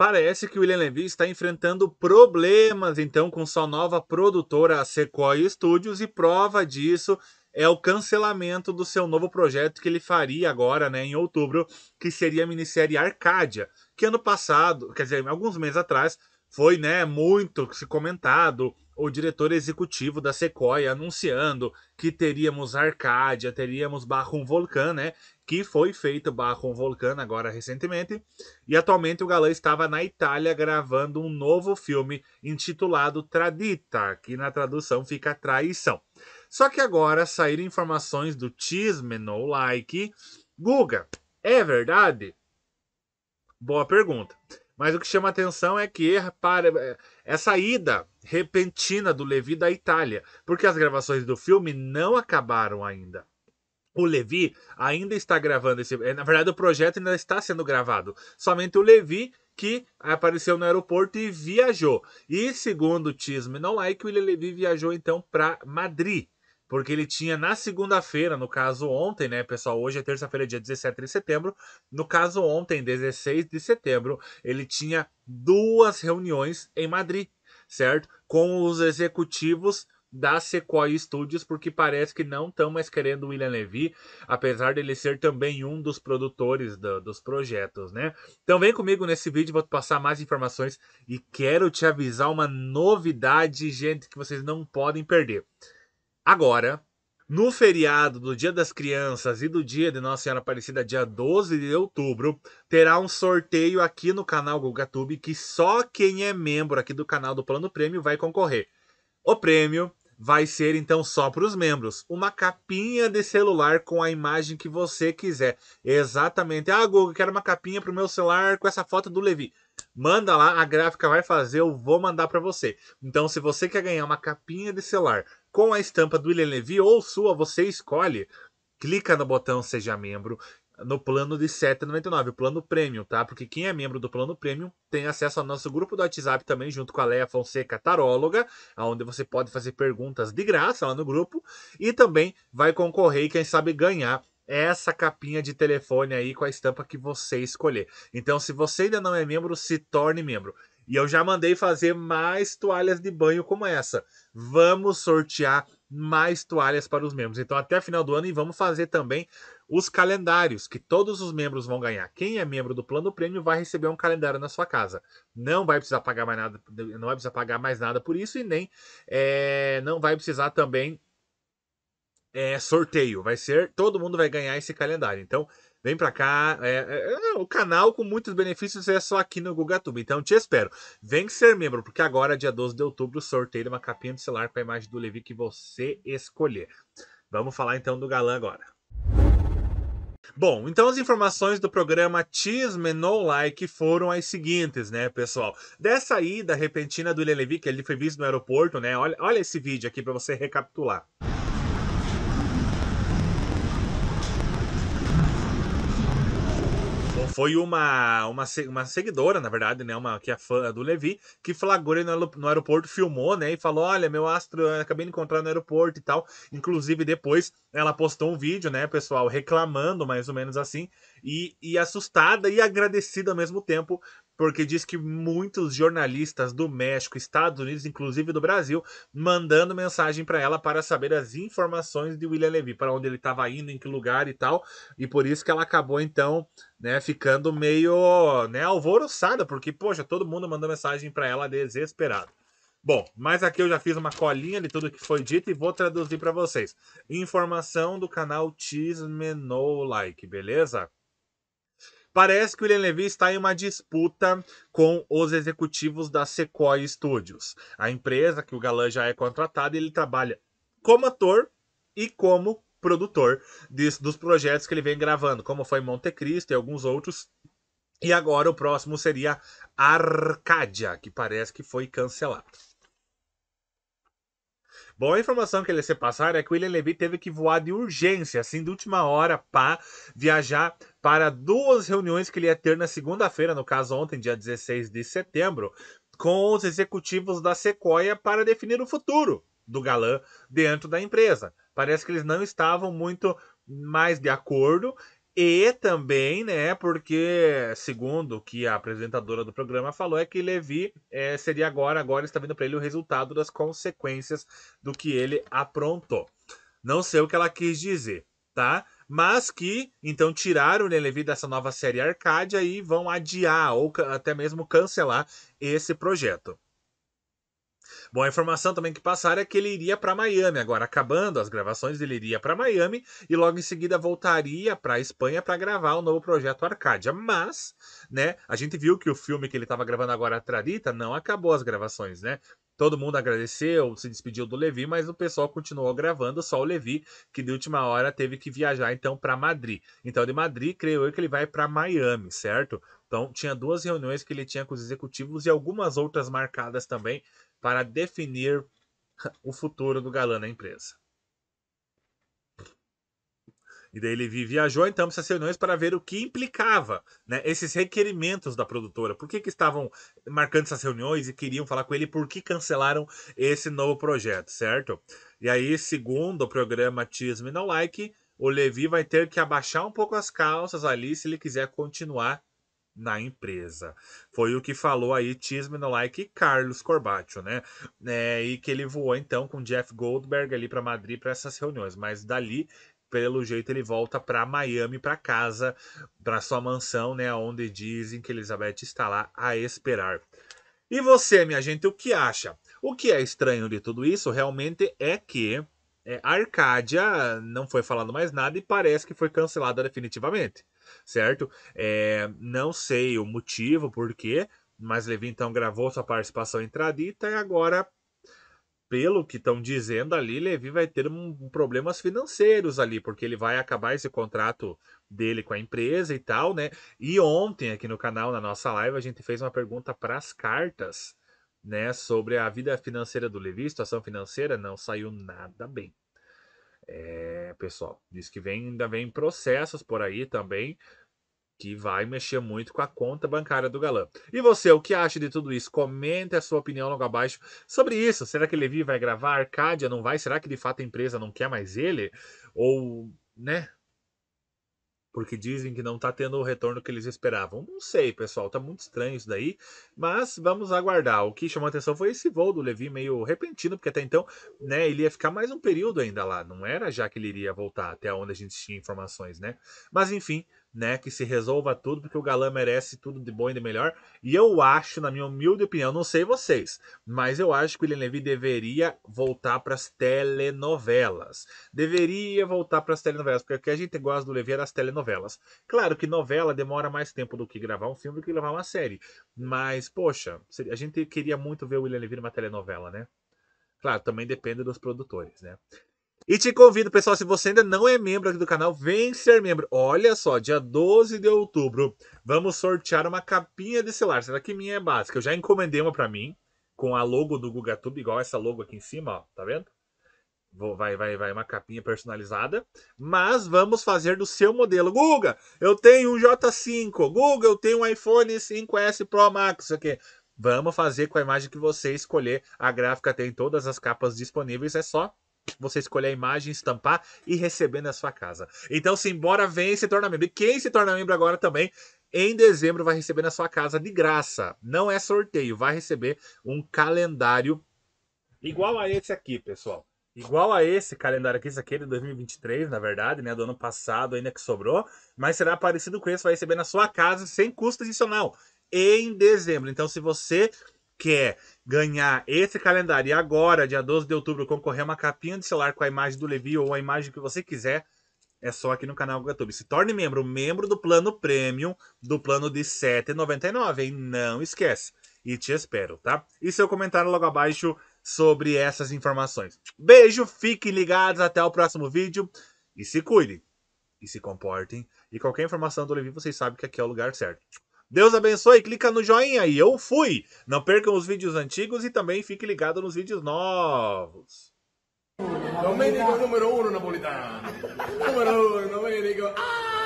Parece que o William Levy está enfrentando problemas, então, com sua nova produtora, a Sequoia Studios, e prova disso é o cancelamento do seu novo projeto que ele faria agora, né, em outubro, que seria a minissérie Arcádia, que ano passado, quer dizer, alguns meses atrás, foi né, muito se comentado o diretor executivo da Sequoia anunciando que teríamos Arcádia, teríamos Barrum Volcan, né? Que foi feito Barrum Volcan agora recentemente. E atualmente o galã estava na Itália gravando um novo filme intitulado Tradita, que na tradução fica Traição. Só que agora saíram informações do Tismeno no like. Guga, é verdade? Boa pergunta. Mas o que chama atenção é que para é, é essa ida repentina do Levi da Itália, porque as gravações do filme não acabaram ainda. O Levi ainda está gravando esse. É, na verdade, o projeto ainda está sendo gravado. Somente o Levi que apareceu no aeroporto e viajou. E segundo o Tisme, não é que o Levi viajou então para Madrid porque ele tinha na segunda-feira, no caso ontem, né, pessoal? Hoje é terça-feira, dia 17 de setembro. No caso ontem, 16 de setembro, ele tinha duas reuniões em Madrid, certo? Com os executivos da Sequoia Studios, porque parece que não estão mais querendo o William Levy, apesar dele ser também um dos produtores do, dos projetos, né? Então vem comigo nesse vídeo, vou te passar mais informações e quero te avisar uma novidade, gente, que vocês não podem perder. Agora, no feriado do Dia das Crianças e do Dia de Nossa Senhora Aparecida, dia 12 de outubro, terá um sorteio aqui no canal GugaTube que só quem é membro aqui do canal do Plano Prêmio vai concorrer. O prêmio vai ser então só para os membros. Uma capinha de celular com a imagem que você quiser. Exatamente. Ah, Google, quero uma capinha para o meu celular com essa foto do Levi. Manda lá, a gráfica vai fazer, eu vou mandar para você. Então, se você quer ganhar uma capinha de celular com a estampa do William Levi ou sua, você escolhe. Clica no botão Seja Membro no plano de 7,99, o plano premium, tá? Porque quem é membro do plano premium tem acesso ao nosso grupo do WhatsApp também, junto com a Leia Fonseca Taróloga, onde você pode fazer perguntas de graça lá no grupo e também vai concorrer e quem sabe ganhar essa capinha de telefone aí com a estampa que você escolher. Então, se você ainda não é membro, se torne membro. E eu já mandei fazer mais toalhas de banho como essa. Vamos sortear mais toalhas para os membros. Então, até final do ano e vamos fazer também os calendários que todos os membros vão ganhar. Quem é membro do plano prêmio vai receber um calendário na sua casa. Não vai precisar pagar mais nada, não vai precisar pagar mais nada por isso e nem é, não vai precisar também é, sorteio. Vai ser todo mundo vai ganhar esse calendário. Então Vem pra cá, é, é, o canal com muitos benefícios é só aqui no GugaTube. Então te espero. Vem ser membro, porque agora, dia 12 de outubro, sorteio uma capinha de celular com a imagem do Levi que você escolher. Vamos falar então do galã agora. Bom, então as informações do programa Tisme No Like foram as seguintes, né, pessoal? Dessa ida repentina do Lelevi, que ele foi visto no aeroporto, né? Olha, olha esse vídeo aqui para você recapitular. foi uma, uma, uma seguidora, na verdade, né? Uma que é fã do Levi, que flagrou ele no aeroporto, filmou, né? E falou: Olha, meu astro, acabei de encontrar no aeroporto e tal. Inclusive, depois ela postou um vídeo, né, pessoal, reclamando, mais ou menos assim, e, e assustada e agradecida ao mesmo tempo porque diz que muitos jornalistas do México, Estados Unidos, inclusive do Brasil, mandando mensagem para ela para saber as informações de William Levy, para onde ele estava indo, em que lugar e tal, e por isso que ela acabou então, né, ficando meio, né, alvoroçada, porque poxa, todo mundo mandou mensagem para ela desesperado. Bom, mas aqui eu já fiz uma colinha de tudo que foi dito e vou traduzir para vocês. Informação do canal Tismenou Like, beleza? Parece que o William Levy está em uma disputa com os executivos da Sequoia Studios, a empresa que o galã já é contratado e ele trabalha como ator e como produtor dos projetos que ele vem gravando, como foi Monte Cristo e alguns outros. E agora o próximo seria Arcádia, que parece que foi cancelado. Bom, a informação que eles se passaram é que o William Levy teve que voar de urgência, assim, de última hora, para viajar para duas reuniões que ele ia ter na segunda-feira, no caso ontem, dia 16 de setembro, com os executivos da Sequoia para definir o futuro do galã dentro da empresa. Parece que eles não estavam muito mais de acordo e também, né, porque segundo o que a apresentadora do programa falou, é que Levi é, seria agora, agora está vindo para ele o resultado das consequências do que ele aprontou. Não sei o que ela quis dizer, tá? mas que então tiraram o Lelevi dessa nova série Arcádia e vão adiar ou até mesmo cancelar esse projeto. Bom, a informação também que passaram é que ele iria para Miami agora, acabando as gravações, ele iria para Miami e logo em seguida voltaria para a Espanha para gravar o novo projeto Arcádia. Mas, né, a gente viu que o filme que ele estava gravando agora, Trarita, não acabou as gravações, né? Todo mundo agradeceu, se despediu do Levi, mas o pessoal continuou gravando, só o Levi, que de última hora teve que viajar então para Madrid. Então de Madrid, creio eu que ele vai para Miami, certo? Então tinha duas reuniões que ele tinha com os executivos e algumas outras marcadas também para definir o futuro do galã na empresa. E daí ele viajou então para essas reuniões para ver o que implicava né, esses requerimentos da produtora. Por que, que estavam marcando essas reuniões e queriam falar com ele por que cancelaram esse novo projeto, certo? E aí, segundo o programa Tisme No Like, o Levi vai ter que abaixar um pouco as calças ali se ele quiser continuar na empresa. Foi o que falou aí Tisme no like e Carlos Corbacho, né? É, e que ele voou então com Jeff Goldberg ali para Madrid para essas reuniões, mas dali pelo jeito ele volta para Miami, para casa, para sua mansão, né, onde dizem que Elizabeth está lá a esperar. E você, minha gente, o que acha? O que é estranho de tudo isso realmente é que é, a Arcádia não foi falando mais nada e parece que foi cancelada definitivamente, certo? É, não sei o motivo, por quê, mas Levi então gravou sua participação em e agora pelo que estão dizendo ali, Levi vai ter um, problemas financeiros ali, porque ele vai acabar esse contrato dele com a empresa e tal, né? E ontem aqui no canal, na nossa live, a gente fez uma pergunta para as cartas, né, sobre a vida financeira do Levi, situação financeira, não saiu nada bem. É, pessoal, diz que vem, ainda vem processos por aí também, que vai mexer muito com a conta bancária do galã. E você, o que acha de tudo isso? Comente a sua opinião logo abaixo sobre isso. Será que Levi vai gravar? Arcádia não vai? Será que de fato a empresa não quer mais ele? Ou, né? Porque dizem que não está tendo o retorno que eles esperavam. Não sei, pessoal, tá muito estranho isso daí. Mas vamos aguardar. O que chamou atenção foi esse voo do Levi meio repentino, porque até então, né, ele ia ficar mais um período ainda lá. Não era já que ele iria voltar, até onde a gente tinha informações, né? Mas enfim, né? Que se resolva tudo, porque o galã merece tudo de bom e de melhor. E eu acho, na minha humilde opinião, não sei vocês, mas eu acho que o William Levy deveria voltar para as telenovelas. Deveria voltar para as telenovelas, porque o que a gente gosta do Levy era é das telenovelas. Claro que novela demora mais tempo do que gravar um filme do que gravar uma série. Mas, poxa, a gente queria muito ver o William Levy numa telenovela, né? Claro, também depende dos produtores, né? E te convido, pessoal, se você ainda não é membro aqui do canal, vem ser membro. Olha só, dia 12 de outubro, vamos sortear uma capinha de celular. Será que minha é básica? Eu já encomendei uma para mim, com a logo do GugaTube, igual essa logo aqui em cima, ó, tá vendo? vai, vai, vai, uma capinha personalizada. Mas vamos fazer do seu modelo. Guga, eu tenho um J5. Guga, eu tenho um iPhone 5S Pro Max. Isso aqui. Vamos fazer com a imagem que você escolher. A gráfica tem todas as capas disponíveis. É só você escolher a imagem, estampar e receber na sua casa. Então, se embora e se torna membro. E quem se torna membro agora também em dezembro vai receber na sua casa de graça. Não é sorteio, vai receber um calendário igual a esse aqui, pessoal. Igual a esse calendário aqui, esse aqui é de 2023, na verdade, né? Do ano passado ainda que sobrou. Mas será parecido com esse, vai receber na sua casa sem custo adicional em dezembro. Então, se você quer ganhar esse calendário e agora, dia 12 de outubro, concorrer a uma capinha de celular com a imagem do Levi ou a imagem que você quiser, é só aqui no canal do YouTube. Se torne membro, membro do plano premium, do plano de R$ 7,99, hein? Não esquece. E te espero, tá? E seu comentário logo abaixo sobre essas informações. Beijo, fiquem ligados, até o próximo vídeo e se cuidem e se comportem. E qualquer informação do Levi, vocês sabem que aqui é o lugar certo. Deus abençoe, clica no joinha e eu fui. Não percam os vídeos antigos e também fique ligado nos vídeos novos. Domenico número 1 um, napolitano. número 1, um, Domenico. Ah!